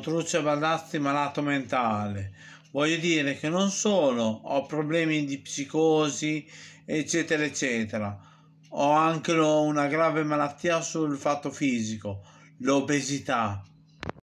Truccio Baldassi malato mentale. Voglio dire che non solo ho problemi di psicosi, eccetera, eccetera. Ho anche una grave malattia sul fatto fisico, l'obesità.